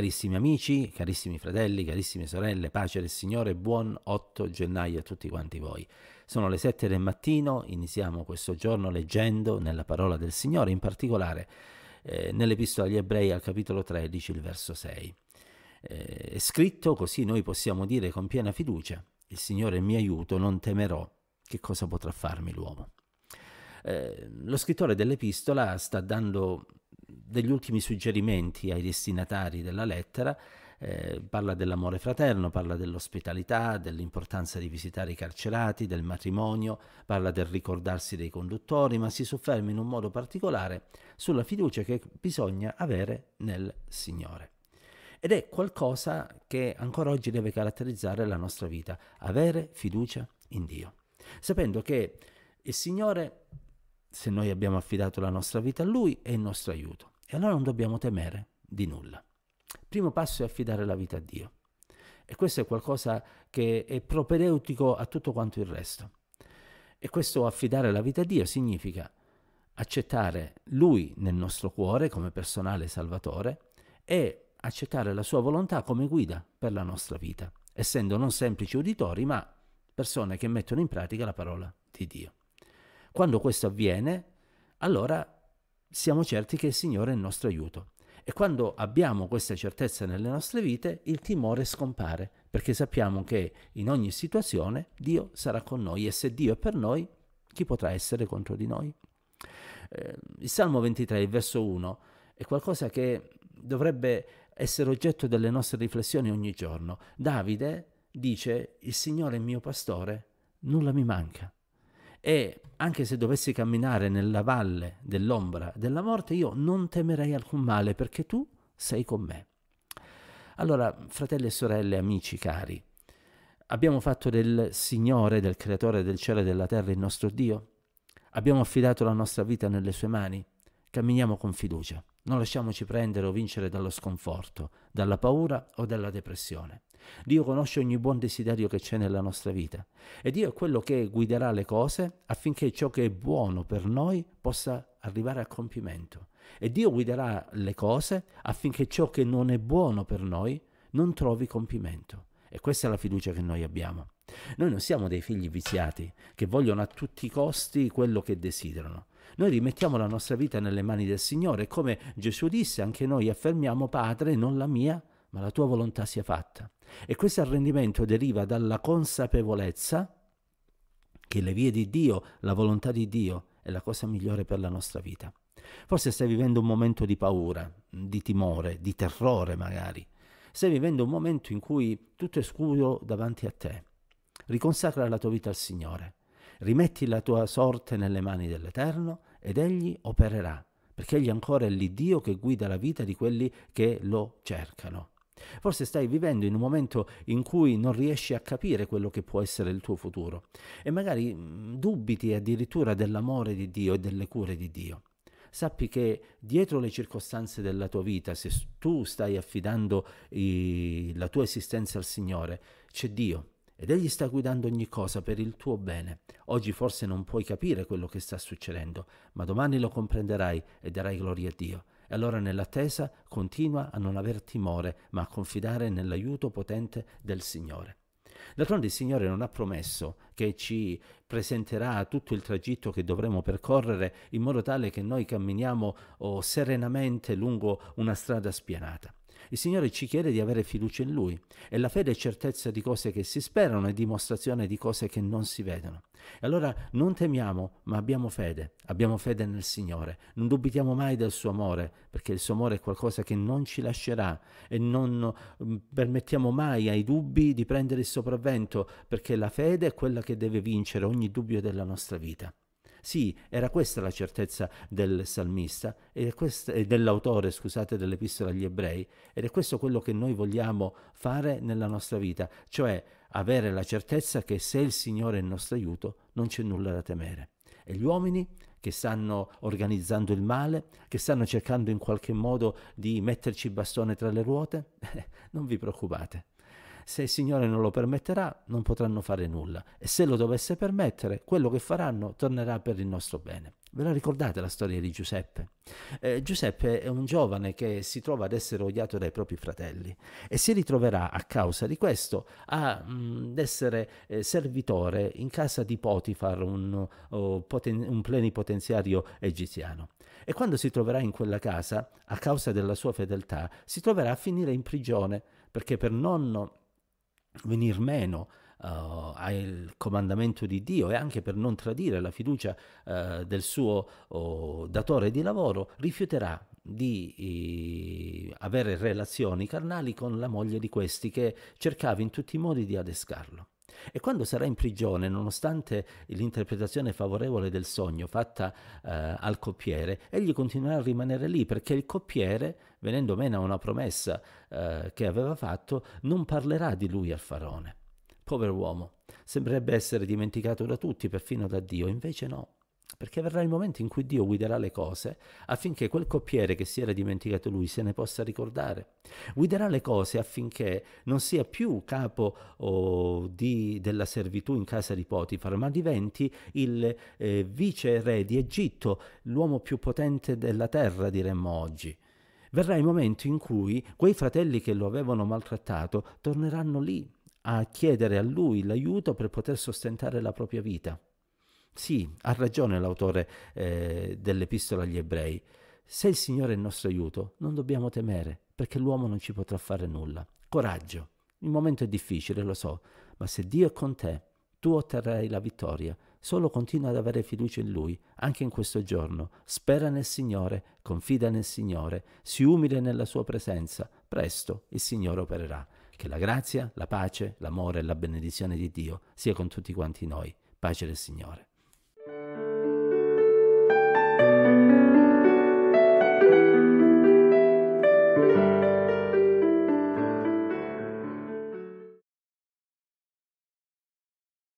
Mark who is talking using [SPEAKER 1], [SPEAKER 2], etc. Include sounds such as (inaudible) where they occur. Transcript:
[SPEAKER 1] Carissimi amici, carissimi fratelli, carissime sorelle, pace del Signore, buon 8 gennaio a tutti quanti voi. Sono le 7 del mattino, iniziamo questo giorno leggendo nella parola del Signore, in particolare eh, nell'Epistola agli Ebrei al capitolo 13, il verso 6. Eh, è scritto così noi possiamo dire con piena fiducia, il Signore mi aiuto, non temerò, che cosa potrà farmi l'uomo? Eh, lo scrittore dell'epistola sta dando degli ultimi suggerimenti ai destinatari della lettera, eh, parla dell'amore fraterno, parla dell'ospitalità, dell'importanza di visitare i carcerati, del matrimonio, parla del ricordarsi dei conduttori, ma si sofferma in un modo particolare sulla fiducia che bisogna avere nel Signore. Ed è qualcosa che ancora oggi deve caratterizzare la nostra vita, avere fiducia in Dio, sapendo che il Signore, se noi abbiamo affidato la nostra vita a Lui, è il nostro aiuto. E allora non dobbiamo temere di nulla. Il primo passo è affidare la vita a Dio. E questo è qualcosa che è propedeutico a tutto quanto il resto. E questo affidare la vita a Dio significa accettare Lui nel nostro cuore come personale salvatore e accettare la sua volontà come guida per la nostra vita, essendo non semplici uditori, ma persone che mettono in pratica la parola di Dio. Quando questo avviene, allora siamo certi che il Signore è il nostro aiuto. E quando abbiamo questa certezza nelle nostre vite, il timore scompare, perché sappiamo che in ogni situazione Dio sarà con noi e se Dio è per noi, chi potrà essere contro di noi? Eh, il Salmo 23, il verso 1, è qualcosa che dovrebbe essere oggetto delle nostre riflessioni ogni giorno. Davide dice, il Signore è mio pastore, nulla mi manca e anche se dovessi camminare nella valle dell'ombra della morte, io non temerei alcun male perché tu sei con me. Allora, fratelli e sorelle, amici cari, abbiamo fatto del Signore, del Creatore del cielo e della terra il nostro Dio? Abbiamo affidato la nostra vita nelle sue mani? Camminiamo con fiducia. Non lasciamoci prendere o vincere dallo sconforto, dalla paura o dalla depressione. Dio conosce ogni buon desiderio che c'è nella nostra vita e Dio è quello che guiderà le cose affinché ciò che è buono per noi possa arrivare a compimento. E Dio guiderà le cose affinché ciò che non è buono per noi non trovi compimento. E questa è la fiducia che noi abbiamo. Noi non siamo dei figli viziati che vogliono a tutti i costi quello che desiderano. Noi rimettiamo la nostra vita nelle mani del Signore, come Gesù disse, anche noi affermiamo, Padre, non la mia, ma la tua volontà sia fatta. E questo arrendimento deriva dalla consapevolezza che le vie di Dio, la volontà di Dio, è la cosa migliore per la nostra vita. Forse stai vivendo un momento di paura, di timore, di terrore magari. Stai vivendo un momento in cui tutto è scuro davanti a te. Riconsacra la tua vita al Signore rimetti la tua sorte nelle mani dell'Eterno ed egli opererà, perché egli ancora è l'Iddio che guida la vita di quelli che lo cercano. Forse stai vivendo in un momento in cui non riesci a capire quello che può essere il tuo futuro e magari mm, dubiti addirittura dell'amore di Dio e delle cure di Dio. Sappi che dietro le circostanze della tua vita, se tu stai affidando i, la tua esistenza al Signore, c'è Dio ed Egli sta guidando ogni cosa per il tuo bene. Oggi forse non puoi capire quello che sta succedendo, ma domani lo comprenderai e darai gloria a Dio. E allora nell'attesa continua a non aver timore, ma a confidare nell'aiuto potente del Signore. D'altronde il Signore non ha promesso che ci presenterà tutto il tragitto che dovremo percorrere in modo tale che noi camminiamo oh, serenamente lungo una strada spianata. Il Signore ci chiede di avere fiducia in Lui e la fede è certezza di cose che si sperano e dimostrazione di cose che non si vedono. E allora non temiamo, ma abbiamo fede, abbiamo fede nel Signore, non dubitiamo mai del suo amore, perché il suo amore è qualcosa che non ci lascerà e non mm, permettiamo mai ai dubbi di prendere il sopravvento, perché la fede è quella che deve vincere ogni dubbio della nostra vita. Sì, era questa la certezza del salmista e dell'autore, scusate, dell'epistola agli ebrei ed è questo quello che noi vogliamo fare nella nostra vita, cioè avere la certezza che se il Signore è il nostro aiuto non c'è nulla da temere. E gli uomini che stanno organizzando il male, che stanno cercando in qualche modo di metterci il bastone tra le ruote, (laughs) non vi preoccupate, se il Signore non lo permetterà, non potranno fare nulla. E se lo dovesse permettere, quello che faranno tornerà per il nostro bene. Ve la ricordate la storia di Giuseppe? Eh, Giuseppe è un giovane che si trova ad essere odiato dai propri fratelli e si ritroverà a causa di questo ad essere eh, servitore in casa di Potifar, un, oh, poten- un plenipotenziario egiziano. E quando si troverà in quella casa, a causa della sua fedeltà, si troverà a finire in prigione perché per nonno venir meno uh, eh, al comandamento di Dio e anche per non tradire la fiducia uh, del suo uh, datore di lavoro, rifiuterà di eh, avere relazioni carnali con la moglie di questi che cercava in tutti i modi di adescarlo. E quando sarà in prigione, nonostante l'interpretazione favorevole del sogno fatta eh, al coppiere, egli continuerà a rimanere lì perché il coppiere, venendo meno a una promessa eh, che aveva fatto, non parlerà di lui al faraone. Povero uomo, sembrerebbe essere dimenticato da tutti, perfino da Dio, invece no perché verrà il momento in cui Dio guiderà le cose affinché quel coppiere che si era dimenticato lui se ne possa ricordare. Guiderà le cose affinché non sia più capo oh, di, della servitù in casa di Potifar, ma diventi il eh, vice re di Egitto, l'uomo più potente della terra, diremmo oggi. Verrà il momento in cui quei fratelli che lo avevano maltrattato torneranno lì a chiedere a lui l'aiuto per poter sostentare la propria vita. Sì, ha ragione l'autore eh, dell'epistola agli ebrei. Se il Signore è il nostro aiuto, non dobbiamo temere, perché l'uomo non ci potrà fare nulla. Coraggio. Il momento è difficile, lo so, ma se Dio è con te, tu otterrai la vittoria. Solo continua ad avere fiducia in Lui, anche in questo giorno. Spera nel Signore, confida nel Signore, si umile nella Sua presenza. Presto il Signore opererà. Che la grazia, la pace, l'amore e la benedizione di Dio sia con tutti quanti noi. Pace del Signore.